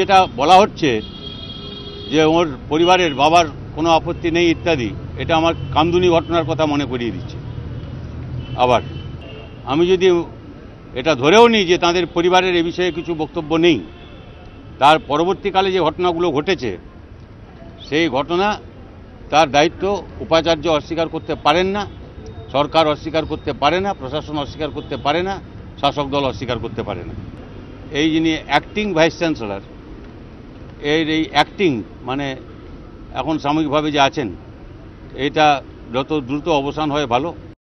যেটা বলা হচ্ছে যে ওর পরিবারের বাবার কোনো আপত্তি নেই ইত্যাদি এটা আমার কামদুনি ঘটনার কথা মনে করিয়ে দিচ্ছে আবার আমি যদি এটা ধরেও নিই যে তাদের পরিবারের এ বিষয়ে কিছু বক্তব্য নেই তার পরবর্তীকালে যে ঘটনাগুলো ঘটেছে সেই ঘটনা তার দায়িত্ব উপাচার্য অস্বীকার করতে পারেন না সরকার অস্বীকার করতে পারে না প্রশাসন অস্বীকার করতে পারে না শাসক দল অস্বীকার করতে পারে না এই যিনি অ্যাক্টিং ভাইস চ্যান্সেলর এর এই অ্যাক্টিং মানে এখন সাময়িকভাবে যে আছেন এটা যত দ্রুত অবসান হয় ভালো